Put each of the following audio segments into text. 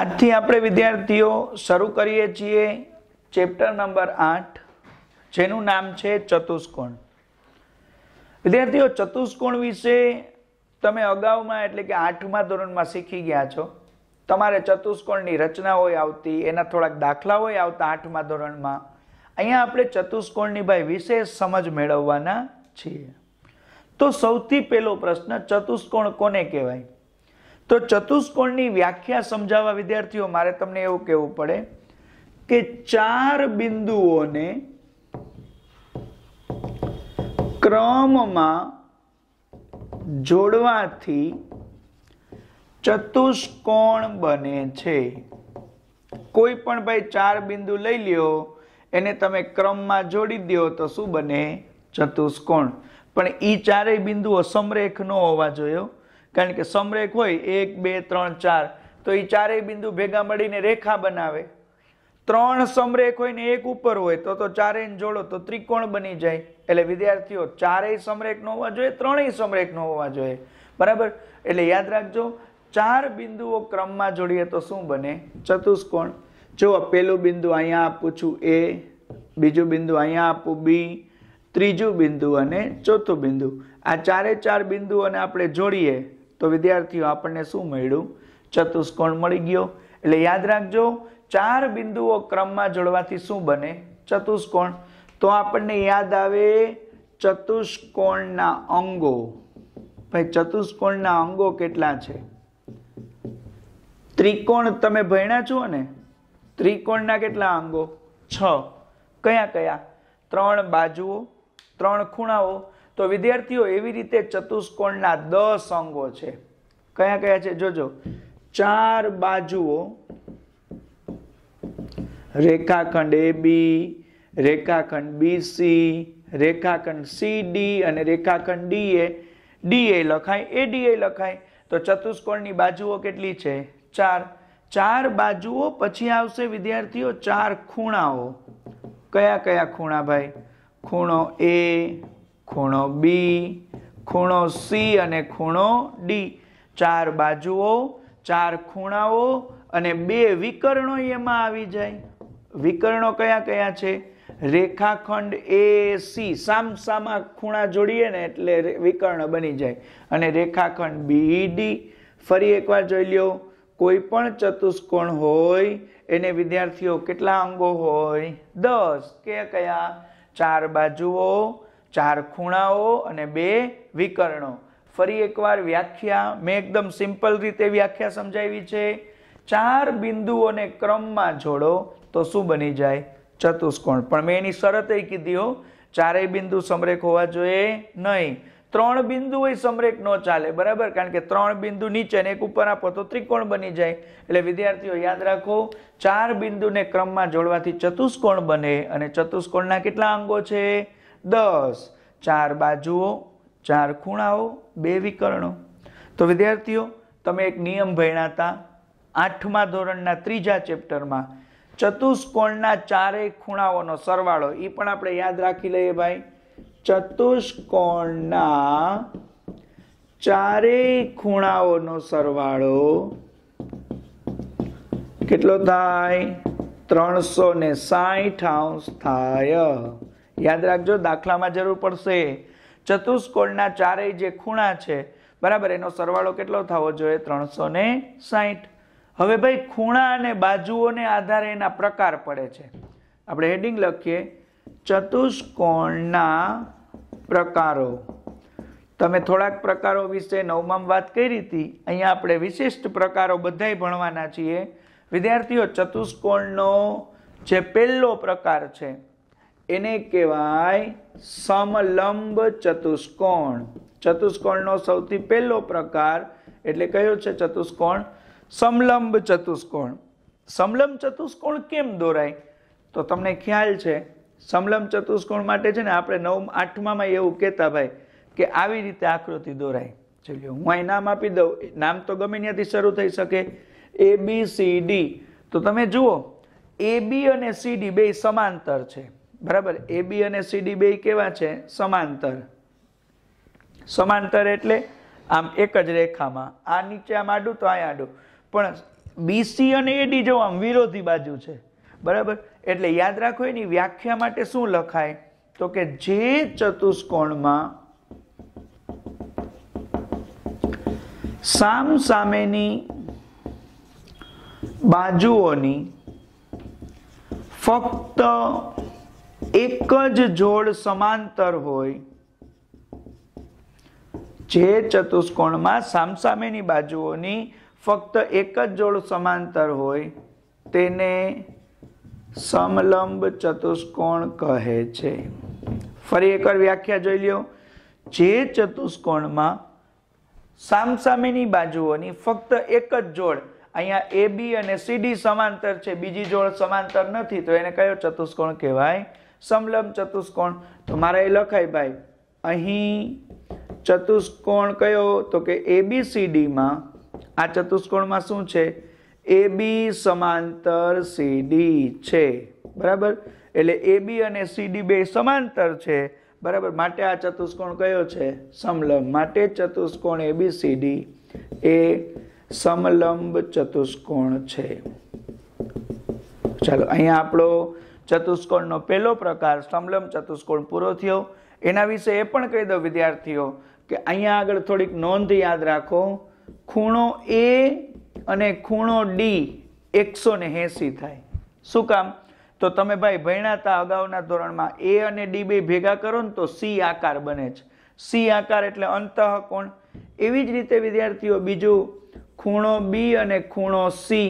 આજથી આપણે વિદ્યાર્થીઓ શરૂ કરીએ છીએ ચેપ્ટર નંબર આઠ જેનું નામ છે ચતુષ્કોણ વિદ્યાર્થીઓ ચતુષ્કોણ વિશે તમે અગાઉમાં એટલે કે આઠમા ધોરણમાં શીખી ગયા છો તમારે ચતુષ્કોણની રચના હોય આવતી એના થોડાક દાખલા હોય આવતા આઠમા ધોરણમાં અહીંયા આપણે ચતુષ્કોણની ભાઈ વિશેષ સમજ મેળવવાના છીએ તો સૌથી પહેલો પ્રશ્ન ચતુષ્કોણ કોને કહેવાય તો ચતુષ્કોણની વ્યાખ્યા સમજાવવા વિદ્યાર્થીઓ મારે તમને એવું કહેવું પડે કે ચાર બિંદુઓને ક્રમમાં જોડવાથી ચતુષ્કોણ બને છે કોઈ પણ ભાઈ ચાર બિંદુ લઈ લ્યો એને તમે ક્રમમાં જોડી દો તો શું બને ચતુષ્કોણ પણ એ ચારેય બિંદુઓ સમરેખ ન હોવા જોઈએ કારણ કે સમરેખ હોય એક બે ત્રણ ચાર તો એ ચારેય બિંદુ ભેગા મળીને રેખા બનાવે ત્રણ સમરેખ હોય ને એક ઉપર હોય તો તો ચારેયને જોડો તો ત્રિકોણ બની જાય એટલે વિદ્યાર્થીઓ ચારેય સમરેખ ન હોવા જોઈએ ત્રણેય સમરેખ ન હોવા જોઈએ બરાબર એટલે યાદ રાખજો ચાર બિંદુઓ ક્રમમાં જોડીએ તો શું બને ચતુષ્કોણ જો પહેલું બિંદુ અહીંયા આપું છું એ બીજું બિંદુ અહીંયા આપું બી ત્રીજું બિંદુ અને ચોથું બિંદુ આ ચારે ચાર બિંદુઓને આપણે જોડીએ તો વિદ્યાર્થીઓ આપણને શું મળ્યું ચતુષ્કોણ મળી ગયો એટલે યાદ રાખજો ચાર બિંદુઓ ક્રમમાં જોડવાથી શું બને ચતુષ્કોણ તો આપણને યાદ આવે ચતુષ્કોણના અંગો ભાઈ ચતુષ્કોણના અંગો કેટલા છે ત્રિકોણ તમે ભણ્યા છો ને ત્રિકોણના કેટલા અંગો છ કયા કયા ત્રણ બાજુઓ ત્રણ ખૂણાઓ તો વિદ્યાર્થીઓ એવી રીતે ચતુષ્કોણના દસ અંગો છે કયા કયા છે જોજો ચાર બાજુઓ રેખાખંડ એ બી રેખાખંડ બીસી રેખાખંડ સી ડી અને રેખાખંડ ડીએ ડીએ લખાય એ ડીએ લખાય તો ચતુષ્કોણની બાજુઓ કેટલી છે ચાર ચાર બાજુઓ પછી આવશે વિદ્યાર્થીઓ ચાર ખૂણાઓ કયા કયા ખૂણા ભાઈ ખૂણો એ ખૂણો બી ખૂણો સી અને ખૂણો ડી ચાર બાજુઓ ચાર ખૂણાઓ અને બે વિકર્ણો એમાં આવી જાય વિકર્ણો કયા કયા છે રેખાખંડ એ સી સામ સામા ખૂણા જોડીએ ને એટલે વિકર્ણ બની જાય અને રેખાખંડ બી ડી e, ફરી એકવાર જોઈ લ્યો કોઈ પણ ચતુષ્કોણ હોય એને વિદ્યાર્થીઓ કેટલા અંગો હોય દસ કે કયા ચાર બાજુઓ ચાર ખૂણાઓ અને બે વિકર્ણો ફરી એકવાર વ્યાખ્યા મેં એકદમ સિમ્પલ રીતે વ્યાખ્યા સમજાવી છે ચાર બિંદુઓને ક્રમમાં જોડો તો શું બની જાય ચતુષ્કોણ પણ મેં એની શરત કીધી હો ચારેય બિંદુ સમરેખ હોવા જોઈએ નહીં ત્રણ બિંદુ હોય સમરેખ ન ચાલે બરાબર કારણ કે ત્રણ બિંદુ નીચે ને એક ઉપર આપો તો ત્રિકોણ બની જાય એટલે વિદ્યાર્થીઓ યાદ રાખો ચાર બિંદુને ક્રમમાં જોડવાથી ચતુષ્કોણ બને અને ચતુષ્કોણના કેટલા અંગો છે દસ ચાર બાજુઓ ચાર ખૂણાઓ બે વિકર્ણો તો વિદ્યાર્થીઓ તમે એક નિયમ ભણ્યા આઠમા ધોરણના ત્રીજા ચેપ્ટરમાં ચતુષ્કોણના ચારેય ખૂણાઓનો સરવાળો એ પણ આપણે યાદ રાખી લઈએ ભાઈ ચતુષ્કોણના ચારેય ખૂણાઓનો સરવાળો કેટલો થાય ત્રણસો ને સાઠ અંશ થાય યાદ રાખજો દાખલામાં જરૂર પડશે ચતુષ્કોણના ચારેય જે ખૂણા છે બરાબર એનો સરવાળો કેટલો થવો જોઈએ ત્રણસો ને સાહીઠ હવે ભાઈ ખૂણા અને બાજુઓને આધારે એના પ્રકાર પડે છે આપણે હેડિંગ લખીએ ચતુષ્કોણના પ્રકારો તમે થોડાક પ્રકારો વિશે નવમામ વાત કરી હતી અહીંયા આપણે વિશિષ્ટ પ્રકારો બધાય ભણવાના છીએ વિદ્યાર્થીઓ ચતુષ્કોણનો જે પહેલો પ્રકાર છે એને કહેવાય સમલંબ ચતુષ્કોણ ચતુષ્કોણનો સૌથી પહેલો પ્રકાર એટલે કયો છે ચતુષ્કોણ સમલંબ ચતુષ્કોણ સમલંબ ચતુષ્કોણ કેમ દોરાય તો તમને ખ્યાલ છે સમલંબ ચતુષ્કોણ માટે છે ને આપણે નવ આઠમામાં એવું કહેતા ભાઈ કે આવી રીતે આકૃતિ દોરાય ચલો હું અહીં નામ આપી દઉં નામ તો ગમે ત્યાંથી શરૂ થઈ શકે એ બી સી ડી તો તમે જુઓ એ બી અને સી ડી બે સમાંતર છે બરાબર એ બી અને સીડી બે કેવા છે સમાંતર સમાંતર એટલે આમ એક જ રેખામાં આ નીચે આમ આડું તો અહીંયા આડું પણ બીસી અને એડી જો આમ વિરોધી બાજુ છે બરાબર એટલે યાદ રાખો એની વ્યાખ્યા માટે શું લખાય તો કે જે ચતુષ્કોણમાં સામ સામેની બાજુઓની ફક્ત એક જ જોડ સમાંતર હોય જે ચતુષ્કોણમાં સામસામેની બાજુઓની ફક્ત એક જ જોડ સમાંતર હોય તેને સમલંબ ચતુષ્કોણ કહે છે ફરી એકવાર વ્યાખ્યા જોઈ લ્યો જે ચતુષ્કોણમાં સામસામેની બાજુઓની ફક્ત એક જ જોડ અહીંયા એ બી અને સીડી સમાંતર છે બીજી જોડ સમાંતર નથી તો એને કયો ચતુષ્કોણ કહેવાય સમલંબ ચતુષ્કોણ તો મારે એ લખાય ભાઈ અહીં ચતુષ્કોણ કયો તો કે એબીસીડીમાં આ ચતુષ્કોણમાં શું છે એ બી સમાંતર સીડી છે બરાબર એટલે એ બી અને સીડી બે સમાંતર છે બરાબર માટે આ ચતુષ્કોણ કયો છે સમલંબ માટે ચતુષ્કોણ એ બી સીડી એ સમલંબ ચતુષ્કોણ છે ચાલો અહીંયા આપણો ચતુષ્કોણનો પહેલો પ્રકાર સમલંબ ચતુષ્કોણ પૂરો થયો એના વિશે એ પણ કહી દો વિદ્યાર્થીઓ કે અહીંયા આગળ થોડીક નોંધ યાદ રાખો ખૂણો એ અને ખૂણો ડી એકસો એંસી થાય શું કામ તો તમે ભાઈ ભણ્યા અગાઉના ધોરણમાં એ અને ડી બે ભેગા કરો ને તો સી આકાર બને છે સી આકાર એટલે કોણ એવી જ રીતે વિદ્યાર્થીઓ બીજું ખૂણો બી અને ખૂણો સી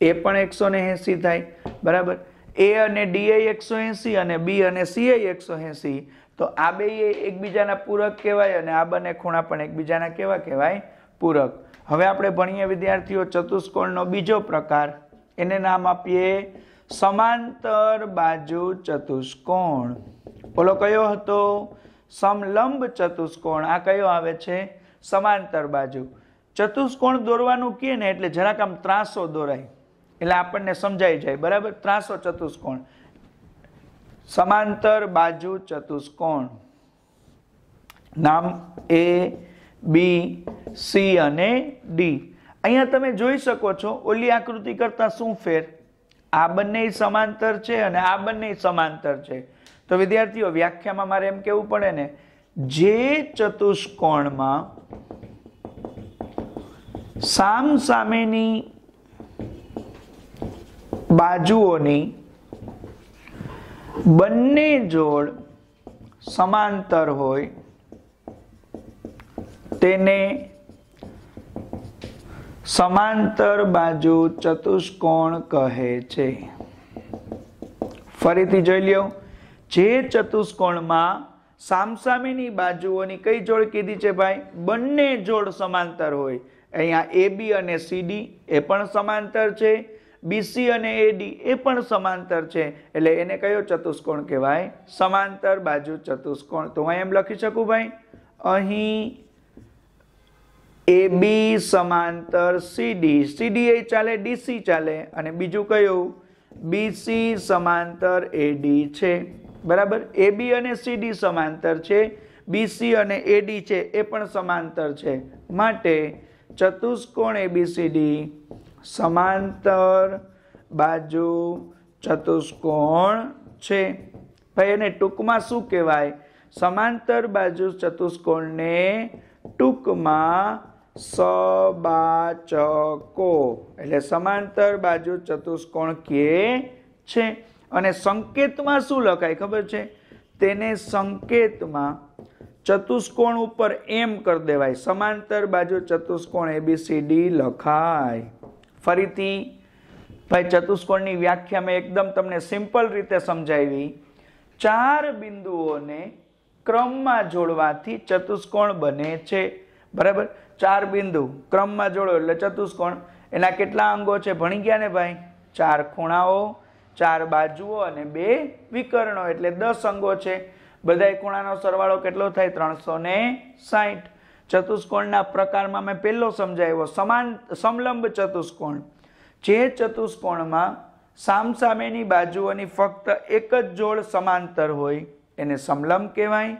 એ પણ એકસો એંસી થાય બરાબર એ અને ડીઆઈ એકસો એંસી અને બી અને સીઆઈ એકસો એંસી તો આ બે એકબીજાના પૂરક કહેવાય અને આ બંને ખૂણા પણ એકબીજાના કેવા કહેવાય પૂરક હવે આપણે ભણીએ વિદ્યાર્થીઓ ચતુષ્કોણનો બીજો પ્રકાર એને નામ આપીએ સમાંતર બાજુ ચતુષ્કોણ બોલો કયો હતો સમલંબ ચતુષ્કોણ આ કયો આવે છે સમાંતર બાજુ ચતુષ્કોણ દોરવાનું કહે ને એટલે જરાક આમ ત્રાસો દોરાય એટલે આપણને સમજાઈ જાય બરાબર ત્રાસો ચતુષ્કોણ સમાંતર બાજુ ચતુષ્કોણ નામ એ બી સી અને ડી અહીંયા તમે જોઈ શકો છો ઓલી આકૃતિ કરતાં શું ફેર આ બંને સમાંતર છે અને આ બંને સમાંતર છે તો વિદ્યાર્થીઓ વ્યાખ્યામાં મારે એમ કહેવું પડે ને જે ચતુષ્કોણમાં સામ સામેની બાજુઓની બંને જોડ સમાંતર હોય તેને સમાંતર બાજુ ચતુષ્કોણ કહે છે ફરીથી જોઈ લ્યો જે ચતુષ્કોણમાં સામસામેની બાજુઓની કઈ જોડ કીધી છે ભાઈ બંને જોડ સમાંતર હોય અહીંયા એ બી અને સીડી એ પણ સમાંતર છે બીસી અને એડી એ પણ સમાંતર છે એટલે એને કયો ચતુષ્કોણ કહેવાય સમાંતર બાજુ ચતુષ્કોણ તો હું એમ લખી શકું ભાઈ અહીં એ બી સમાંતર સીડી સીડી એ ચાલે ડીસી ચાલે અને બીજું કયું બીસી સમાંતર એડી છે બરાબર એ બી અને સીડી સમાંતર છે બીસી અને એડી છે એ પણ સમાંતર છે માટે ચતુષ્કોણ એબીસીડી સમાંતર બાજુ ચતુષ્કોણ છે ભાઈ એને ટૂંકમાં શું કહેવાય સમાંતર બાજુ ચતુષ્કોણને ટૂંકમાં સબાચકો એટલે સમાંતર બાજુ ચતુષ્કોણ કે છે અને સંકેતમાં શું લખાય ખબર છે તેને સંકેતમાં ચતુષ્કોણ ઉપર એમ કરી દેવાય સમાંતર બાજુ ચતુષ્કોણ એબીસીડી લખાય ફરીથી ભાઈ ચતુષ્કોણની વ્યાખ્યા મેં એકદમ તમને સિમ્પલ રીતે સમજાવી ચાર બિંદુઓને ક્રમમાં જોડવાથી ચતુષ્કોણ બને છે બરાબર ચાર બિંદુ ક્રમમાં જોડો એટલે ચતુષ્કોણ એના કેટલા અંગો છે ભણી ગયા ને ભાઈ ચાર ખૂણાઓ ચાર બાજુઓ અને બે વિકર્ણો એટલે દસ અંગો છે બધાય ખૂણાનો સરવાળો કેટલો થાય ત્રણસો ને સાહીઠ ચતુષ્કોણના પ્રકારમાં મેં પહેલો સમજાવ્યો સમાન સમલંબ ચતુષ્કોણ જે ચતુષ્કોણમાં સામસામેની બાજુઓની ફક્ત એક જ જોડ સમાંતર હોય એને સમલંબ કહેવાય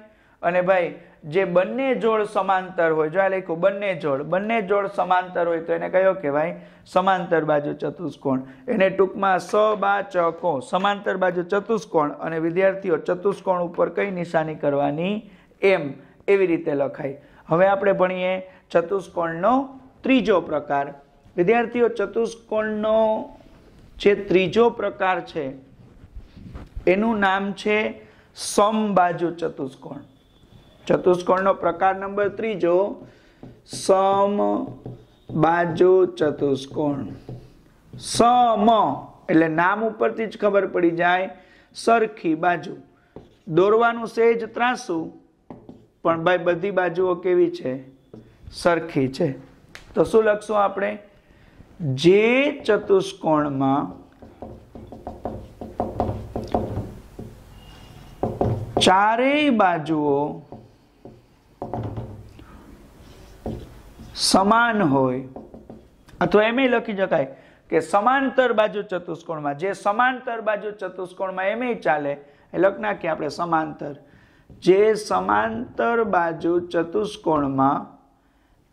અને ભાઈ જે બંને જોડ સમાંતર હોય જો આ લખ્યું બંને જોડ બંને જોડ સમાંતર હોય તો એને કયો કહેવાય સમાંતર બાજુ ચતુષ્કોણ એને ટૂંકમાં સ બા ચકો સમાંતર બાજુ ચતુષ્કોણ અને વિદ્યાર્થીઓ ચતુષ્કોણ ઉપર કઈ નિશાની કરવાની એમ એવી રીતે લખાય હવે આપણે ભણીએ ચતુષ્કોણનો ત્રીજો પ્રકાર વિદ્યાર્થીઓ ચતુષ્કોણનો જે ત્રીજો પ્રકાર છે એનું નામ છે સમબાજુ ચતુષ્કોણ ચતુષ્કોણનો પ્રકાર નંબર ત્રીજો સમ બાજુ ચતુષ્કોણ સમ એટલે નામ ઉપરથી જ ખબર પડી જાય સરખી બાજુ દોરવાનું સેજ ત્રાસું પણ ભાઈ બધી બાજુઓ કેવી છે સરખી છે તો શું લખશું આપણે જે ચતુષ્કોણમાં ચારેય બાજુઓ સમાન હોય અથવા એમ લખી શકાય કે સમાંતર બાજુ ચતુષ્કોણમાં જે સમાંતર બાજુ ચતુષ્કોણમાં એમ ચાલે એ લખ નાખીએ આપણે સમાંતર જે સમાંતર બાજુ ચતુષ્કોણમાં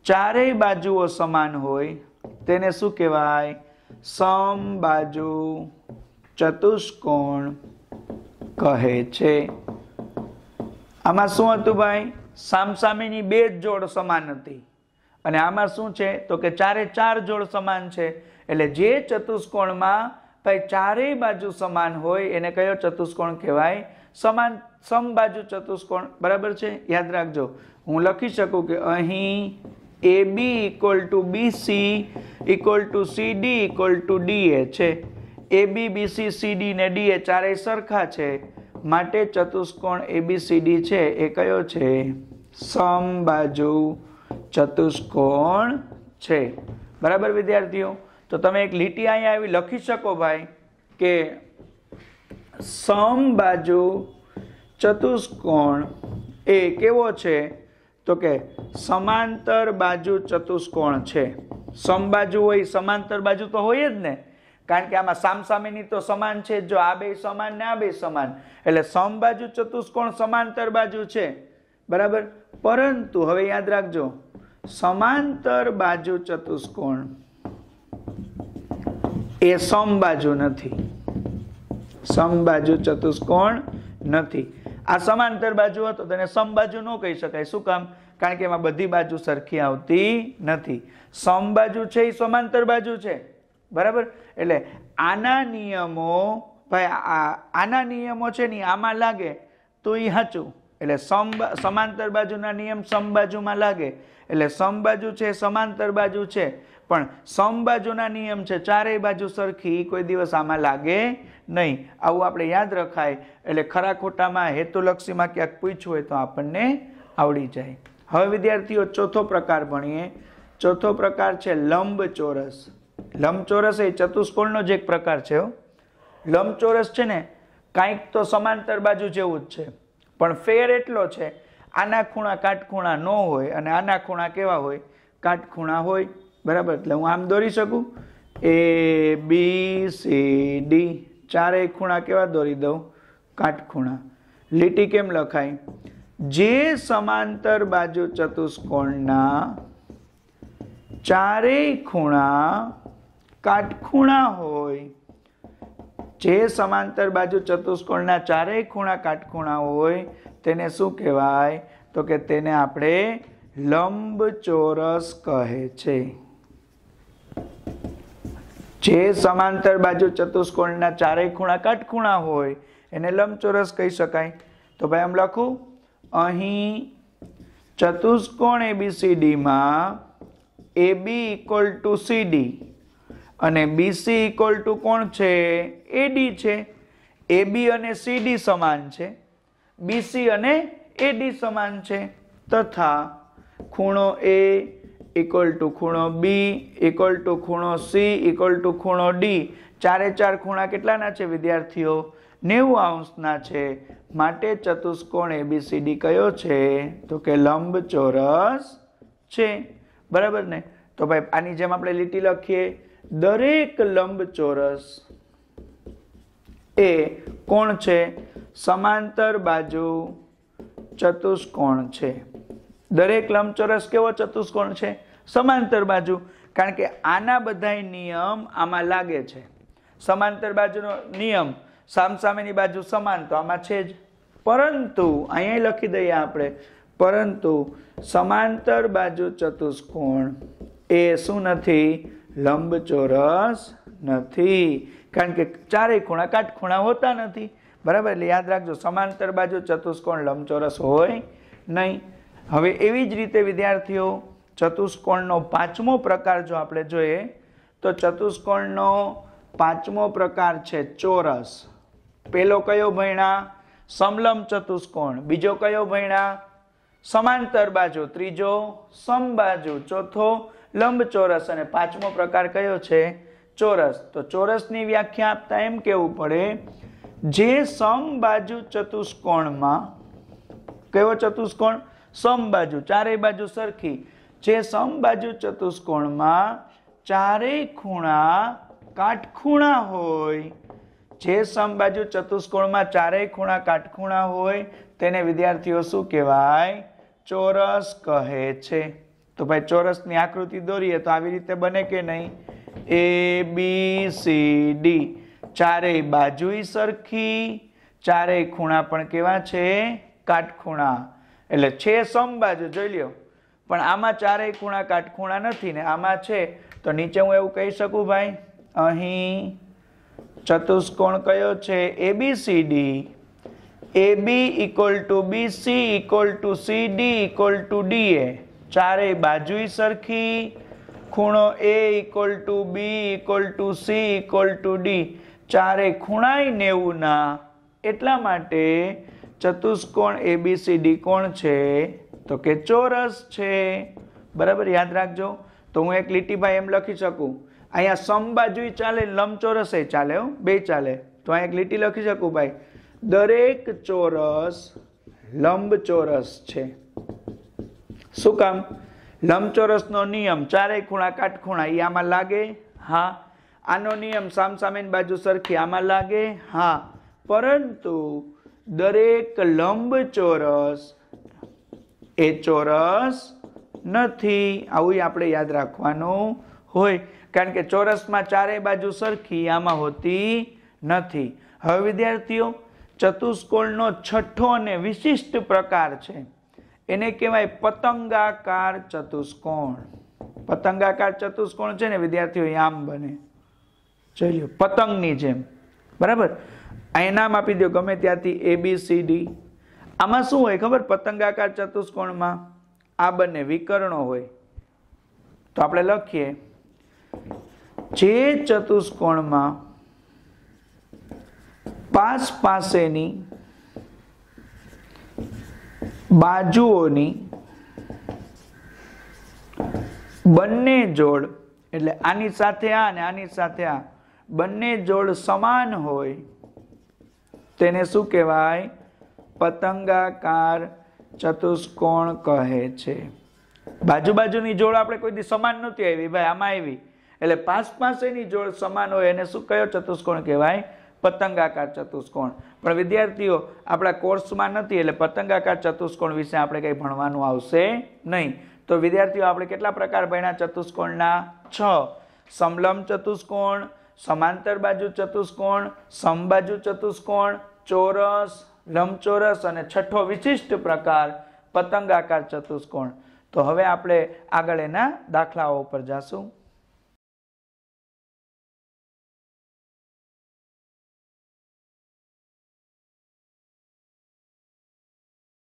ચારેય બાજુઓ સમાન હોય તેને શું કહેવાય સમ બાજુ ચતુષ્કોણ કહે છે આમાં શું હતું ભાઈ સામસામેની બે જ જોડ સમાન હતી અને આમાં શું છે તો કે ચારે ચાર જોડ સમાન છે એટલે જે ચતુષ્કોણમાં ભાઈ ચારેય બાજુ સમાન હોય એને કયો ચતુષ્કોણ કહેવાય સમાન સમબાજુ ચતુષ્કોણ બરાબર છે યાદ રાખજો હું લખી શકું કે અહીં A B equal to B C equal to C D equal to D A છે A B BC C D ને ડી એ ચારેય સરખા છે માટે ચતુષ્કોણ એ બી સી ડી છે એ કયો છે સમબાજુ ચતુષ્કોણ છે બરાબર વિદ્યાર્થીઓ તો તમે એક લીટી અહીંયા આવી લખી શકો ભાઈ કે સમ બાજુ ચતુષ્કોણ એ કેવો છે તો કે સમાંતર બાજુ ચતુષ્કોણ છે સમબાજુ હોય સમાંતર બાજુ તો હોય જ ને કારણ કે આમાં સામસામેની તો સમાન છે જો આ બે સમાન ને આ બે સમાન એટલે સમબાજુ ચતુષ્કોણ સમાંતર બાજુ છે બરાબર પરંતુ હવે યાદ રાખજો સમાંતર બાજુ ચતુષ્કોણ એ સમબાજુ નથી સમબાજુ ચતુષ્કોણ નથી આ સમાંતર બાજુ હતો તેને સમબાજુ ન કહી શકાય શું કામ કારણ કે એમાં બધી બાજુ સરખી આવતી નથી સમબાજુ છે એ સમાંતર બાજુ છે બરાબર એટલે આના નિયમો ભાઈ આના નિયમો છે ને આમાં લાગે તો એ સાચું એટલે સમ સમાંતર બાજુના નિયમ સમબાજુમાં લાગે એટલે સમબાજુ છે સમાંતર બાજુ છે પણ સમ બાજુના નિયમ છે ચારેય બાજુ સરખી કોઈ દિવસ આમાં લાગે નહીં આવું આપણે યાદ રખાય એટલે ખરા ખોટામાં હેતુલક્ષીમાં ક્યાંક પૂછ્યું હોય તો આપણને આવડી જાય હવે વિદ્યાર્થીઓ ચોથો પ્રકાર ભણીએ ચોથો પ્રકાર છે લંબચોરસ લંબચોરસ એ ચતુષ્કોણનો જ એક પ્રકાર છે લંબચોરસ છે ને કાંઈક તો સમાંતર બાજુ જેવું જ છે પણ ફેર એટલો છે આના ખૂણા કાટખૂણા ન હોય અને આના ખૂણા કેવા હોય કાટખૂણા હોય બરાબર એટલે હું આમ દોરી શકું એ બી સી ડી ચારેય ખૂણા કેવા દોરી દઉં કાટખૂણા લીટી કેમ લખાય જે સમાંતર બાજુ ચતુષ્કોણના ચારેય ખૂણા કાટખૂણા હોય જે સમાંતર બાજુ ચતુષ્કોણના ચારેય ખૂણા કાટખૂણા હોય તેને શું કહેવાય તો કે તેને આપણે લંબચોરસ કહે છે જે સમાંતર બાજુ ચતુષ્કોણના ચારેય ખૂણા કાટખૂણા હોય એને લંબચોરસ કહી શકાય તો ભાઈ આમ લખું અહીં ચતુષ્કોણ એબીસીડીમાં એબી ઇક્વલ ટુ સીડી અને બીસી ઇક્વલ ટુ કોણ છે એડી છે એબી અને સીડી સમાન છે બીસી અને એડી સમાન છે તથા ખૂણો એ ઇક્વલ ટુ ખૂણો બી ઇક્વલ ટુ ખૂણો સી ઇક્વલ ટુ ખૂણો ડી ચારે ચાર ખૂણા કેટલાના છે વિદ્યાર્થીઓ નેવું અંશના છે માટે ચતુષ્કોણ એબીસીડી કયો છે તો કે લંબ ચોરસ છે બરાબર ને તો ભાઈ આની જેમ આપણે લીટી લખીએ દરેક લંબ ચોરસ એ કોણ છે સમાંતર બાજુ ચતુષ્કોણ છે દરેક લંબચોરસ કેવો ચતુષ્કોણ છે સમાંતર બાજુ કારણ કે આના બધાય નિયમ આમાં લાગે છે સમાંતર બાજુનો નિયમ સામસામેની બાજુ સમાન તો આમાં છે જ પરંતુ અહીંયા લખી દઈએ આપણે પરંતુ સમાંતર બાજુ ચતુષ્કોણ એ શું નથી લંબચોરસ નથી કારણ કે ચારેય ખૂણા કાટખૂણા હોતા નથી બરાબર એટલે યાદ રાખજો સમાંતર બાજુ ચતુષ્કોણ લંબચોરસ હોય નહીં હવે એવી જ રીતે વિદ્યાર્થીઓ ચતુષ્કોણનો પાંચમો પ્રકાર જો આપણે જોઈએ તો ચતુષ્કોણનો પાંચમો પ્રકાર છે ચોરસ પેલો કયો ભણ્યા સમલમ ચતુષ્કોણ બીજો કયો ભણ્યા સમાંતર બાજુ ત્રીજો સમ બાજુ ચોથો લંબ ચોરસ અને પાંચમો પ્રકાર કયો છે ચોરસ તો ચોરસની વ્યાખ્યા આપતા એમ કહેવું પડે જે સમ બાજુ ચતુષ્કોણમાં કયો ચતુષ્કોણ સમબાજુ ચારેય બાજુ સરખી જે સમબાજુ ચતુષ્કોણમાં ચારેય ખૂણા કાટખૂણા હોય જે સમબાજુ ચતુષ્કોણમાં ચારેય ખૂણા કાટખૂણા હોય તેને વિદ્યાર્થીઓ શું કહેવાય ચોરસ કહે છે તો ભાઈ ચોરસની આકૃતિ દોરીએ તો આવી રીતે બને કે નહીં એ બી સી ડી ચારેય બાજુય સરખી ચારેય ખૂણા પણ કેવા છે કાટખૂણા એટલે છે સમબાજુ જોઈ લ્યો પણ આમાં ચારેય ખૂણા કાટખૂણા નથી ને આમાં છે તો નીચે હું એવું કહી શકું ભાઈ અહીં ચતુષ્કોણ કયો છે A B C D A B equal to B C equal to C D equal to D A ચારેય બાજુય સરખી ખૂણો A equal to B equal to C equal to D ચારે ખૂણાય નેવુંના એટલા માટે ચતુષ્કોણ એબીસીડી કોણ છે તો કે ચોરસ છે બરાબર યાદ રાખજો તો હું એક લીટીભાઈ એમ લખી શકું અહીંયા સમબાજુ ચાલે લંબચોરસ ચાલે હો બે ચાલે તો અહીંયા એક લીટી લખી શકું ભાઈ દરેક ચોરસ લંબચોરસ છે શું કામ લંબચોરસનો નિયમ ચારેય ખૂણા કાટખૂણા એ આમાં લાગે હા આનો નિયમ સામસામેની બાજુ સરખી આમાં લાગે હા પરંતુ દરેક લંબ ચોરસ એ ચોરસ નથી આવું આપણે યાદ રાખવાનું હોય કારણ કે ચોરસમાં ચારે બાજુ સરખી આમાં હોતી નથી હવે વિદ્યાર્થીઓ ચતુષ્કોણનો છઠ્ઠો અને વિશિષ્ટ પ્રકાર છે એને કહેવાય પતંગાકાર ચતુષ્કોણ પતંગાકાર ચતુષ્કોણ છે ને વિદ્યાર્થીઓ આમ બને જોઈ પતંગની જેમ બરાબર આ નામ આપી દો ગમે ત્યાંથી એ બી સી ડી આમાં શું હોય ખબર પતંગાકાર ચતુષ્કોણમાં આ બંને વિકર્ણો હોય તો આપણે લખીએ જે ચતુષ્કોણમાં પાસ પાસેની બાજુઓની બંને જોડ એટલે આની સાથે આ અને આની સાથે આ બંને જોડ સમાન હોય તેને શું કહેવાય પતંગાકાર ચતુષ્કોણ કહે છે બાજુ બાજુની જોડ આપણે કોઈ દી સમાન નથી આવી ભાઈ આમાં આવી એટલે પાસ પાસેની જોડ સમાન હોય એને શું કયો ચતુષ્કોણ કહેવાય પતંગાકાર ચતુષ્કોણ પણ વિદ્યાર્થીઓ આપણા કોર્સમાં નથી એટલે પતંગાકાર ચતુષ્કોણ વિશે આપણે કંઈ ભણવાનું આવશે નહીં તો વિદ્યાર્થીઓ આપણે કેટલા પ્રકાર ભણ્યા ચતુષ્કોણના છ સમલમ ચતુષ્કોણ સમાંતર બાજુ ચતુષ્કોણ સમબાજુ ચતુષ્કોણ ચોરસ લંબચોરસ અને છઠ્ઠો વિશિષ્ટ પ્રકાર પતંગાકાર ચતુષ્કોણ તો હવે આપણે આગળ એના દાખલાઓ ઉપર જાશું